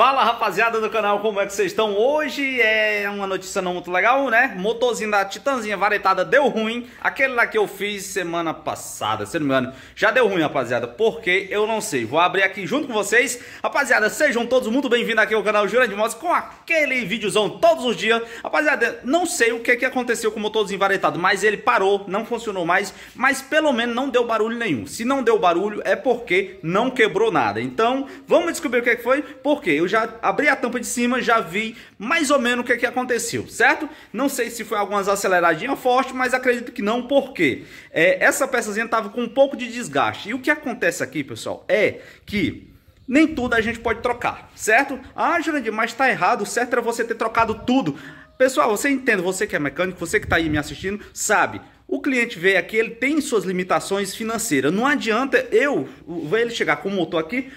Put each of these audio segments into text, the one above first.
Fala rapaziada do canal, como é que vocês estão? Hoje é uma notícia não muito legal, né? Motorzinho da Titanzinha varetada deu ruim. Aquele lá que eu fiz semana passada, se não me engano, já deu ruim, rapaziada. Porque eu não sei. Vou abrir aqui junto com vocês. Rapaziada, sejam todos muito bem-vindos aqui ao canal Jurandir Motos com aquele videozão todos os dias. Rapaziada, não sei o que, que aconteceu com o motorzinho varetado, mas ele parou, não funcionou mais. Mas pelo menos não deu barulho nenhum. Se não deu barulho, é porque não quebrou nada. Então, vamos descobrir o que, que foi. Por quê? Eu já abri a tampa de cima, já vi mais ou menos o que, é que aconteceu, certo? Não sei se foi algumas aceleradinhas fortes, mas acredito que não, porque é, essa peçazinha estava com um pouco de desgaste. E o que acontece aqui, pessoal, é que nem tudo a gente pode trocar, certo? Ah, Jurandir, mas está errado, o certo era você ter trocado tudo. Pessoal, você entende, você que é mecânico, você que está aí me assistindo, sabe, o cliente veio aqui, ele tem suas limitações financeiras. Não adianta eu ver ele chegar com o motor aqui,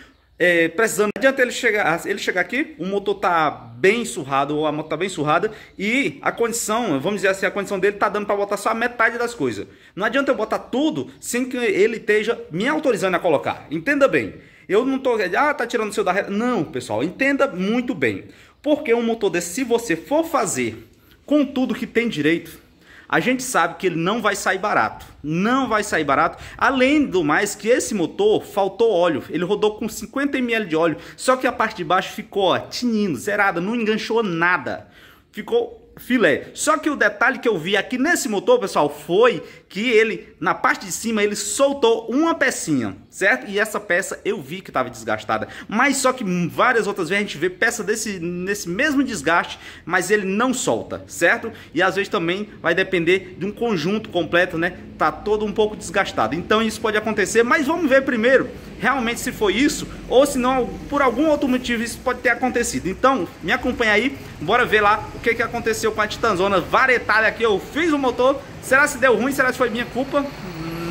é, precisando. Não adianta ele chegar, ele chegar aqui, o motor tá bem surrado ou a moto tá bem surrada e a condição, vamos dizer assim, a condição dele tá dando para botar só a metade das coisas. Não adianta eu botar tudo sem que ele esteja me autorizando a colocar. Entenda bem. Eu não tô, ah, tá tirando o seu da reta. Não, pessoal, entenda muito bem. Porque um motor desse, se você for fazer com tudo que tem direito, a gente sabe que ele não vai sair barato. Não vai sair barato. Além do mais, que esse motor faltou óleo. Ele rodou com 50 ml de óleo, só que a parte de baixo ficou ó, tinindo, zerada, não enganchou nada. Ficou filé. Só que o detalhe que eu vi aqui nesse motor, pessoal, foi que ele, na parte de cima, ele soltou uma pecinha certo? E essa peça eu vi que estava desgastada. Mas só que várias outras vezes a gente vê peça desse, nesse mesmo desgaste, mas ele não solta, certo? E às vezes também vai depender de um conjunto completo, né? Tá todo um pouco desgastado. Então isso pode acontecer, mas vamos ver primeiro realmente se foi isso ou se não por algum outro motivo isso pode ter acontecido. Então me acompanha aí, bora ver lá o que, que aconteceu com a Titanzona varetada aqui. Eu fiz o motor, será se deu ruim? Será se foi minha culpa?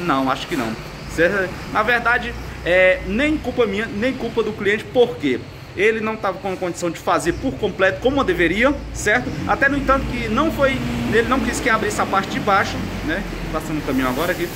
Não, acho que não. Na verdade, é, nem culpa minha, nem culpa do cliente, porque Ele não estava com a condição de fazer por completo como deveria, certo? Até no entanto que não foi, ele não quis que abrisse a parte de baixo, né? Passando o caminho agora aqui.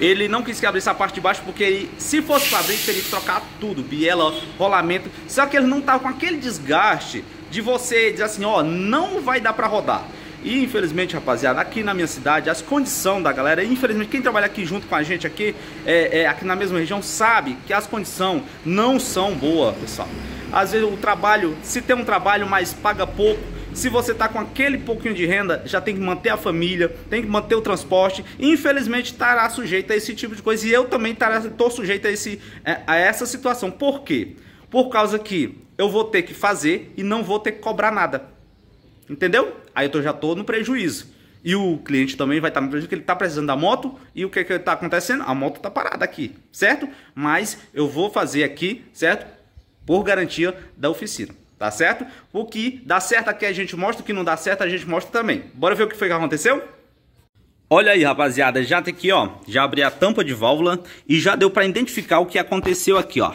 Ele não quis que abrisse a parte de baixo porque ele, se fosse para abrir, teria que trocar tudo, biela, rolamento. Só que ele não estava com aquele desgaste de você dizer assim, ó, não vai dar para rodar. E infelizmente, rapaziada, aqui na minha cidade, as condições da galera, infelizmente, quem trabalha aqui junto com a gente aqui, é, é aqui na mesma região, sabe que as condições não são boas, pessoal. Às vezes o trabalho, se tem um trabalho, mas paga pouco, se você tá com aquele pouquinho de renda, já tem que manter a família, tem que manter o transporte. Infelizmente, estará sujeito a esse tipo de coisa. E eu também estará, tô sujeito a, esse, é, a essa situação. Por quê? Por causa que eu vou ter que fazer e não vou ter que cobrar nada. Entendeu? Aí eu já estou no prejuízo. E o cliente também vai tá estar no prejuízo, porque ele está precisando da moto. E o que é que está acontecendo? A moto está parada aqui, certo? Mas eu vou fazer aqui, certo? Por garantia da oficina, tá certo? O que dá certo aqui a gente mostra, o que não dá certo a gente mostra também. Bora ver o que foi que aconteceu? Olha aí, rapaziada, já tem aqui, ó, já abri a tampa de válvula e já deu para identificar o que aconteceu aqui, ó.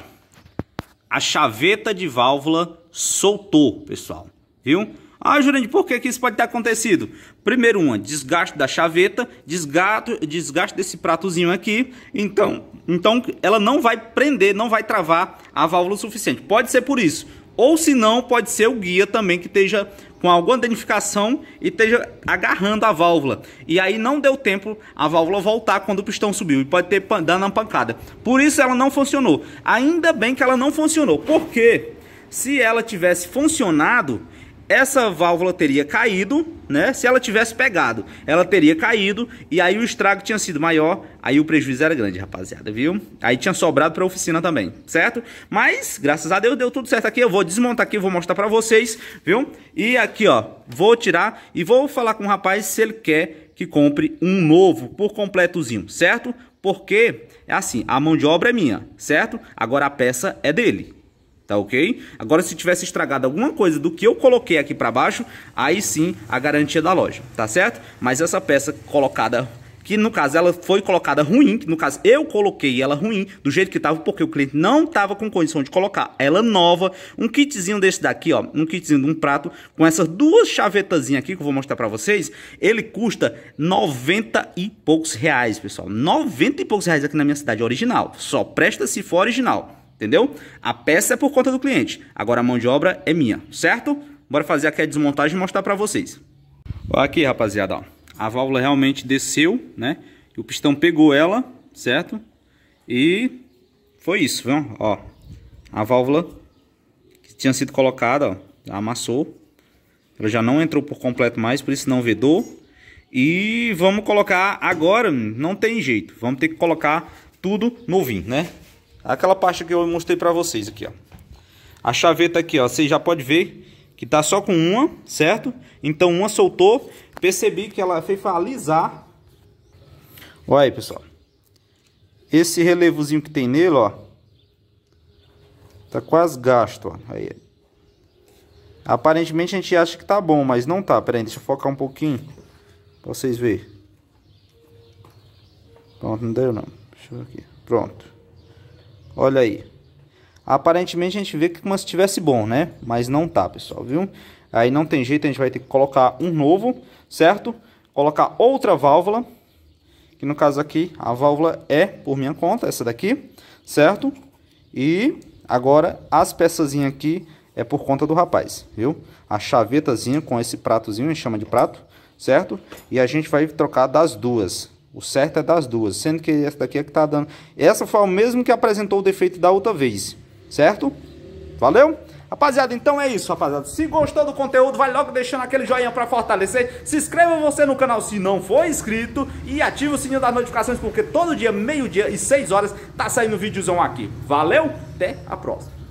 A chaveta de válvula soltou, pessoal, viu? Ah, Jurandir, por que, que isso pode ter acontecido? Primeiro, uma, desgaste da chaveta, desgato, desgaste desse pratozinho aqui. Então, então, ela não vai prender, não vai travar a válvula o suficiente. Pode ser por isso. Ou se não, pode ser o guia também que esteja com alguma danificação e esteja agarrando a válvula. E aí não deu tempo a válvula voltar quando o pistão subiu e pode ter dando uma pancada. Por isso ela não funcionou. Ainda bem que ela não funcionou. Por quê? Se ela tivesse funcionado, essa válvula teria caído, né? Se ela tivesse pegado, ela teria caído e aí o estrago tinha sido maior, aí o prejuízo era grande, rapaziada, viu? Aí tinha sobrado para oficina também, certo? Mas graças a Deus deu tudo certo aqui. Eu vou desmontar aqui, vou mostrar para vocês, viu? E aqui, ó, vou tirar e vou falar com o rapaz se ele quer que compre um novo por completozinho, certo? Porque é assim, a mão de obra é minha, certo? Agora a peça é dele tá ok? Agora, se tivesse estragado alguma coisa do que eu coloquei aqui para baixo, aí sim a garantia da loja, tá certo? Mas essa peça colocada que no caso ela foi colocada ruim, que no caso eu coloquei ela ruim, do jeito que estava, porque o cliente não estava com condição de colocar ela nova, um kitzinho desse daqui, ó, um kitzinho de um prato, com essas duas chavetazinhas aqui que eu vou mostrar para vocês, ele custa 90 e poucos reais, pessoal, 90 e poucos reais aqui na minha cidade original, só presta se for original, entendeu? A peça é por conta do cliente, agora a mão de obra é minha, certo? Bora fazer aqui a desmontagem e mostrar para vocês. Aqui, rapaziada, ó. a válvula realmente desceu, né? o pistão pegou ela, certo? E foi isso, viu? Ó, a válvula que tinha sido colocada, ó, amassou. Ela já não entrou por completo mais, por isso não vedou. E vamos colocar agora, não tem jeito. Vamos ter que colocar tudo novinho, né? Aquela parte que eu mostrei para vocês aqui, ó. A chaveta aqui, ó, vocês já pode ver que tá só com uma, certo? Então uma soltou, percebi que ela fez alisar. Olha aí, pessoal. Esse relevozinho que tem nele, ó, tá quase gasto, ó. Aí. Aparentemente a gente acha que tá bom, mas não tá. Pera aí, deixa eu focar um pouquinho pra vocês verem. Pronto, não deu não. Deixa eu ver aqui. Pronto. Olha aí. Aparentemente a gente vê que como se estivesse bom, né? Mas não tá, pessoal, viu? Aí não tem jeito, a gente vai ter que colocar um novo, certo? Colocar outra válvula, que no caso aqui a válvula é por minha conta, essa daqui, certo? E agora as peçazinhas aqui é por conta do rapaz, viu? A chavetazinha com esse pratozinho, a gente chama de prato, certo? E a gente vai trocar das duas, o certo é das duas, sendo que essa daqui é que tá dando. Essa foi o mesmo que apresentou o defeito da outra vez, certo? Valeu? Rapaziada, então é isso, rapaziada. Se gostou do conteúdo, vai logo deixando aquele joinha para fortalecer. Se inscreva você no canal se não for inscrito e ative o sininho das notificações porque todo dia, meio-dia e 6 horas tá saindo videozão aqui. Valeu? Até a próxima.